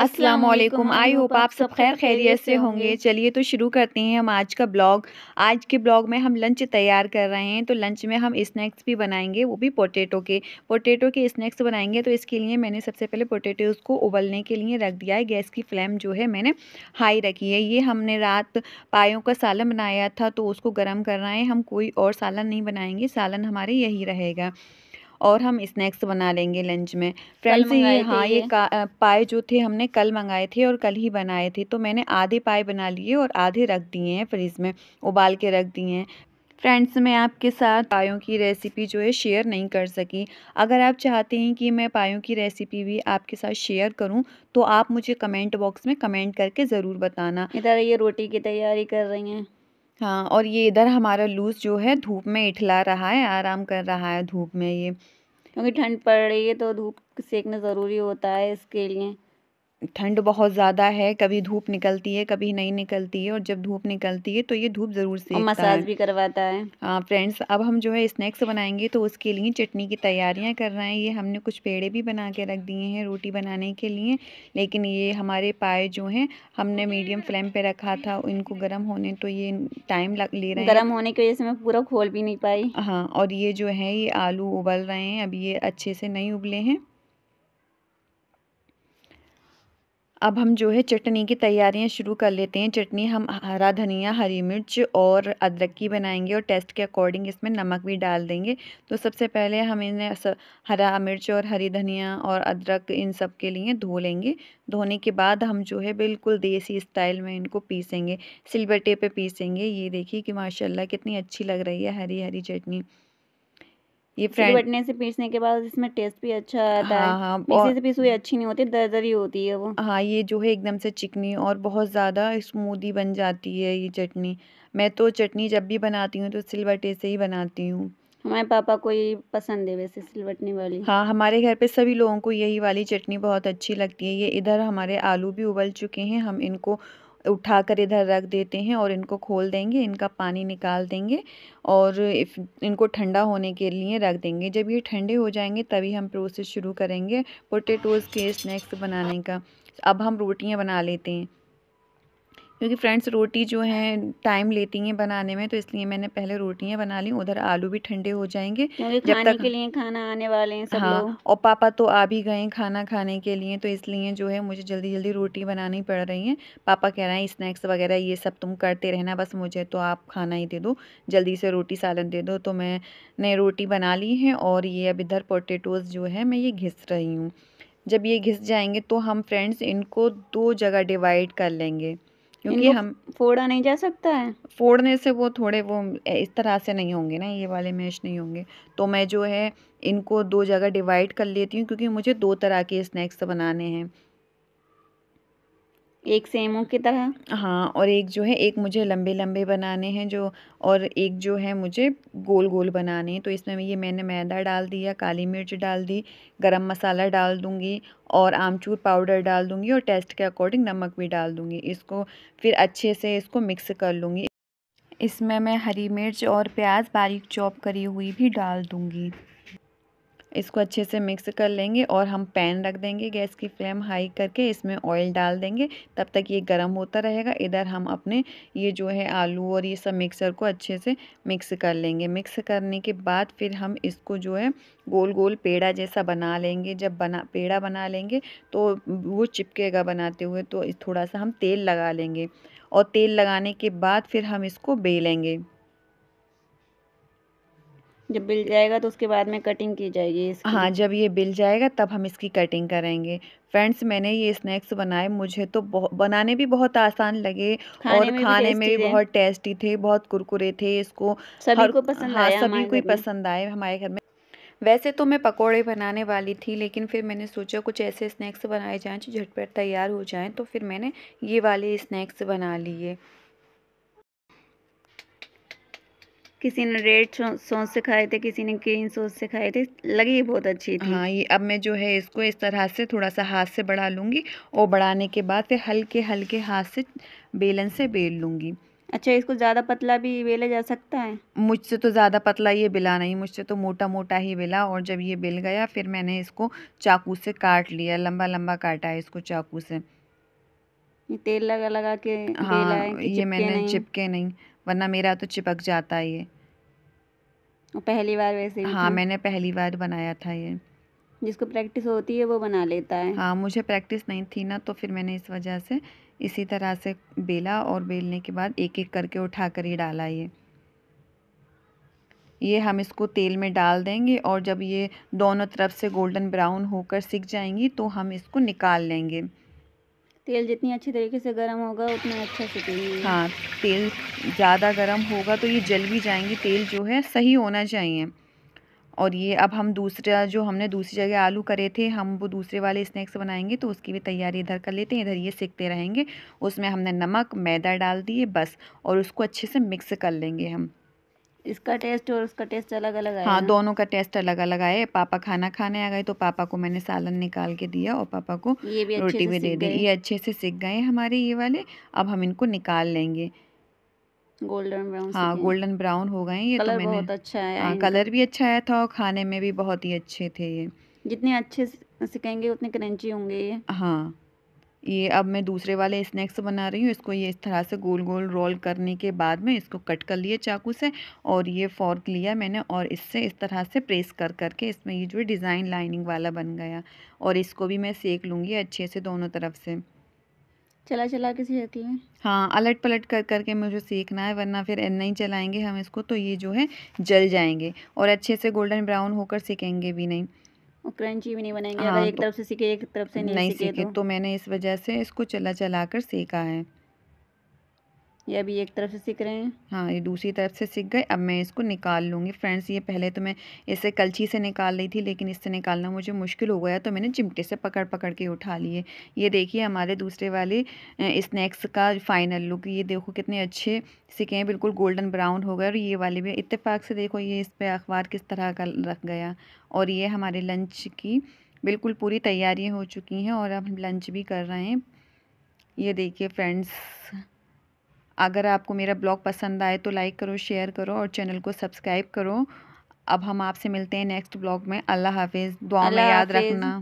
अस्सलाम वालेकुम I hope आप सब खैर खैरियत से होंगे चलिए तो शुरू करते हैं हम आज का ब्लॉग आज के ब्लॉग में हम लंच तैयार कर रहे हैं तो लंच में हम स्नैक्स भी बनाएंगे वो भी पोटैटो के पोटैटो के स्नैक्स बनाएंगे तो इसके लिए मैंने सबसे पहले पोटैटोज़ को उबलने के लिए रख दिया है गैस की फ्लेम जो है मैंने हाई रखी है ये हमने रात पायों का सालन बनाया था तो उसको गर्म कर रहे हैं हम कोई और सालन नहीं बनाएंगे सालन हमारे यही रहेगा और हम स्नैक्स बना लेंगे लंच में फ्रेंड्स ये हाँ ये पाए जो थे हमने कल मंगाए थे और कल ही बनाए थे तो मैंने आधे पाए बना लिए और आधे रख दिए हैं फ्रिज में उबाल के रख दिए हैं फ्रेंड्स मैं आपके साथ पायों की रेसिपी जो है शेयर नहीं कर सकी अगर आप चाहते हैं कि मैं पायों की रेसिपी भी आपके साथ शेयर करूं तो आप मुझे कमेंट बॉक्स में कमेंट करके ज़रूर बताना इधर ये रोटी की तैयारी कर रही हैं हाँ और ये इधर हमारा लूस जो है धूप में इठला रहा है आराम कर रहा है धूप में ये क्योंकि ठंड पड़ रही है तो धूप सेकना ज़रूरी होता है इसके लिए ठंड बहुत ज़्यादा है कभी धूप निकलती है कभी नहीं निकलती है और जब धूप निकलती है तो ये धूप ज़रूर से मसाज भी करवाता है हाँ फ्रेंड्स अब हम जो है स्नैक्स बनाएंगे तो उसके लिए चटनी की तैयारियां कर रहे हैं ये हमने कुछ पेड़े भी बना के रख दिए हैं रोटी बनाने के लिए लेकिन ये हमारे पाए जो है हमने मीडियम फ्लेम पे रखा था इनको गर्म होने तो ये टाइम ले रहे गर्म होने की वजह से मैं पूरा खोल भी नहीं पाई हाँ और ये जो है ये आलू उबल रहे हैं अब ये अच्छे से नहीं उबले हैं अब हम जो है चटनी की तैयारियां शुरू कर लेते हैं चटनी हम हरा धनिया हरी मिर्च और अदरक की बनाएंगे और टेस्ट के अकॉर्डिंग इसमें नमक भी डाल देंगे तो सबसे पहले हम इन्हें हरा मिर्च और हरी धनिया और अदरक इन सब के लिए धो लेंगे धोने के बाद हम जो है बिल्कुल देसी स्टाइल में इनको पीसेंगे सिल्वर पर पीसेंगे ये देखिए कि माशाला कितनी अच्छी लग रही है हरी हरी चटनी ये फ्रेंड बटने से पीसने के बाद इसमें टेस्ट भी अच्छा आता हाँ, है हाँ, हाँ से पीस हुई अच्छी नहीं होती दरदरी होती है वो हाँ ये जो है एकदम से चिकनी और बहुत ज़्यादा स्मूदी बन जाती है ये चटनी मैं तो चटनी जब भी बनाती हूँ तो सिल से ही बनाती हूँ हमारे पापा को ये पसंद है वैसे सिलबटने वाली हाँ हमारे घर पे सभी लोगों को यही वाली चटनी बहुत अच्छी लगती है ये इधर हमारे आलू भी उबल चुके हैं हम इनको उठा कर इधर रख देते हैं और इनको खोल देंगे इनका पानी निकाल देंगे और इनको ठंडा होने के लिए रख देंगे जब ये ठंडे हो जाएंगे तभी हम प्रोसेस शुरू करेंगे पोटेटोज़ के स्नैक्स बनाने का अब हम रोटियां बना लेते हैं क्योंकि फ्रेंड्स रोटी जो है टाइम लेती हैं बनाने में तो इसलिए मैंने पहले रोटियां बना ली उधर आलू भी ठंडे हो जाएंगे जब तक के लिए खाना आने वाले हैं सब हाँ लोग। और पापा तो आ भी गए खाना खाने के लिए तो इसलिए जो है मुझे जल्दी जल्दी रोटी बनानी पड़ रही है पापा कह रहे हैं स्नैक्स वगैरह ये सब तुम करते रहना बस मुझे तो आप खाना ही दे दो जल्दी से रोटी सालन दे दो तो मैंने रोटी बना ली है और ये अब इधर पोटेटोज़ जो है मैं ये घिस रही हूँ जब ये घिस जाएंगे तो हम फ्रेंड्स इनको दो जगह डिवाइड कर लेंगे क्योंकि हम फोड़ा नहीं जा सकता है फोड़ने से वो थोड़े वो इस तरह से नहीं होंगे ना ये वाले मैश नहीं होंगे तो मैं जो है इनको दो जगह डिवाइड कर लेती हूँ क्योंकि मुझे दो तरह के स्नैक्स बनाने हैं एक सेमों की तरह हाँ और एक जो है एक मुझे लंबे लंबे बनाने हैं जो और एक जो है मुझे गोल गोल बनाने हैं तो इसमें ये मैंने मैदा डाल दिया काली मिर्च डाल दी गरम मसाला डाल दूँगी और आमचूर पाउडर डाल दूँगी और टेस्ट के अकॉर्डिंग नमक भी डाल दूँगी इसको फिर अच्छे से इसको मिक्स कर लूँगी इसमें मैं हरी मिर्च और प्याज बारीक चॉप करी हुई भी डाल दूँगी इसको अच्छे से मिक्स कर लेंगे और हम पैन रख देंगे गैस की फ्लेम हाई करके इसमें ऑयल डाल देंगे तब तक ये गर्म होता रहेगा इधर हम अपने ये जो है आलू और ये सब मिक्सर को अच्छे से मिक्स कर लेंगे मिक्स करने के बाद फिर हम इसको जो है गोल गोल पेड़ा जैसा बना लेंगे जब बना पेड़ा बना लेंगे तो वो चिपकेगा बनाते हुए तो थोड़ा सा हम तेल लगा लेंगे और तेल लगाने के बाद फिर हम इसको बेलेंगे जब बिल जाएगा तो उसके बाद में कटिंग की जाएगी इसकी हाँ जब ये बिल जाएगा तब हम इसकी कटिंग करेंगे फ्रेंड्स मैंने ये स्नैक्स बनाए मुझे तो बनाने भी बहुत आसान लगे खाने और में खाने में भी बहुत टेस्टी थे बहुत कुरकुरे थे इसको सभी हर, को पसंद हाँ, आया सभी को पसंद आए हमारे घर में वैसे तो मैं पकोड़े बनाने वाली थी लेकिन फिर मैंने सोचा कुछ ऐसे स्नैक्स बनाए जाएँ जो झटपट तैयार हो जाएँ तो फिर मैंने ये वाले स्नैक्स बना लिए किसी ने रेड सॉस सिखाए खाए थे किसी ने ग्रीन सॉस सिखाए खाए थे लगी बहुत अच्छी थी हाँ ये अब मैं जो है इसको इस तरह से थोड़ा सा हाथ से बढ़ा लूँगी और बढ़ाने के बाद फिर हल्के हल्के हाथ से बेलन से बेल लूँगी अच्छा इसको ज़्यादा पतला भी बेला जा सकता है मुझसे तो ज़्यादा पतला ये बेला नहीं मुझसे तो मोटा मोटा ही बेला और जब ये बेल गया फिर मैंने इसको चाकू से काट लिया लंबा लंबा काटा है इसको चाकू से तेल लगा लगा के हाँ ये मैंने चिपके नहीं वरना मेरा तो चिपक जाता है ये पहली बार वैसे ही हाँ तो- मैंने पहली बार बनाया था ये जिसको प्रैक्टिस होती है वो बना लेता है हाँ मुझे प्रैक्टिस नहीं थी ना तो फिर मैंने इस वजह से इसी तरह से बेला और बेलने के बाद एक एक करके उठा कर ही डाला ये ये हम इसको तेल में डाल देंगे और जब ये दोनों तरफ से गोल्डन ब्राउन होकर सीख जाएंगी तो हम इसको निकाल लेंगे तेल जितनी अच्छी तरीके से गर्म होगा उतना अच्छा से हाँ तेल ज़्यादा गर्म होगा तो ये जल भी जाएंगी तेल जो है सही होना चाहिए और ये अब हम दूसरा जो हमने दूसरी जगह आलू करे थे हम वो दूसरे वाले स्नैक्स बनाएंगे तो उसकी भी तैयारी इधर कर लेते हैं इधर ये सीखते रहेंगे उसमें हमने नमक मैदा डाल दिए बस और उसको अच्छे से मिक्स कर लेंगे हम इसका टेस्ट और उसका टेस्ट अलग अलग आया हाँ दोनों का टेस्ट अलग अलग आया पापा खाना खाने आ गए तो पापा को मैंने सालन निकाल के दिया और पापा को ये भी रोटी भी दे दी ये अच्छे से सीख गए हमारे ये वाले अब हम इनको निकाल लेंगे गोल्डन ब्राउन हाँ गोल्डन ब्राउन हो गए ये तो कलर तो मैंने बहुत अच्छा है हाँ, कलर भी अच्छा आया था और खाने में भी बहुत ही अच्छे थे ये जितने अच्छे सिकेंगे उतने क्रंची होंगे ये हाँ ये अब मैं दूसरे वाले स्नैक्स बना रही हूँ इसको ये इस तरह से गोल गोल रोल करने के बाद में इसको कट कर लिए चाकू से और ये फॉर्क लिया मैंने और इससे इस तरह से प्रेस कर करके इसमें ये जो डिज़ाइन लाइनिंग वाला बन गया और इसको भी मैं सेक लूँगी अच्छे से दोनों तरफ से चला चला के सिखाती हैं हाँ अलट पलट कर करके मुझे सीखना है वरना फिर नहीं चलाएँगे हम इसको तो ये जो है जल जाएंगे और अच्छे से गोल्डन ब्राउन होकर सीखेंगे भी नहीं क्रंची भी नहीं बनाएंगे हाँ, अगर एक तो तरफ से सीखे एक तरफ से नहीं, नहीं सीखे, सीखे तो, तो मैंने इस वजह से इसको चला चला कर सीखा है ये अभी एक तरफ से सीख रहे हैं हाँ ये दूसरी तरफ से सीख गए अब मैं इसको निकाल लूँगी फ्रेंड्स ये पहले तो मैं इसे कलछी से निकाल रही थी लेकिन इससे निकालना मुझे मुश्किल हो गया तो मैंने चिमटे से पकड़ पकड़ के उठा लिए ये देखिए हमारे दूसरे वाले स्नैक्स का फाइनल लुक ये देखो कितने अच्छे सीखे हैं बिल्कुल गोल्डन ब्राउन हो गए और ये वाले भी इतफाक़ से देखो ये इस पर अखबार किस तरह का रख गया और ये हमारे लंच की बिल्कुल पूरी तैयारियाँ हो चुकी हैं और अब हम लंच भी कर रहे हैं ये देखिए फ्रेंड्स अगर आपको मेरा ब्लॉग पसंद आए तो लाइक करो शेयर करो और चैनल को सब्सक्राइब करो अब हम आपसे मिलते हैं नेक्स्ट ब्लॉग में अल्लाह हाफिज़ दुआ में याद रखना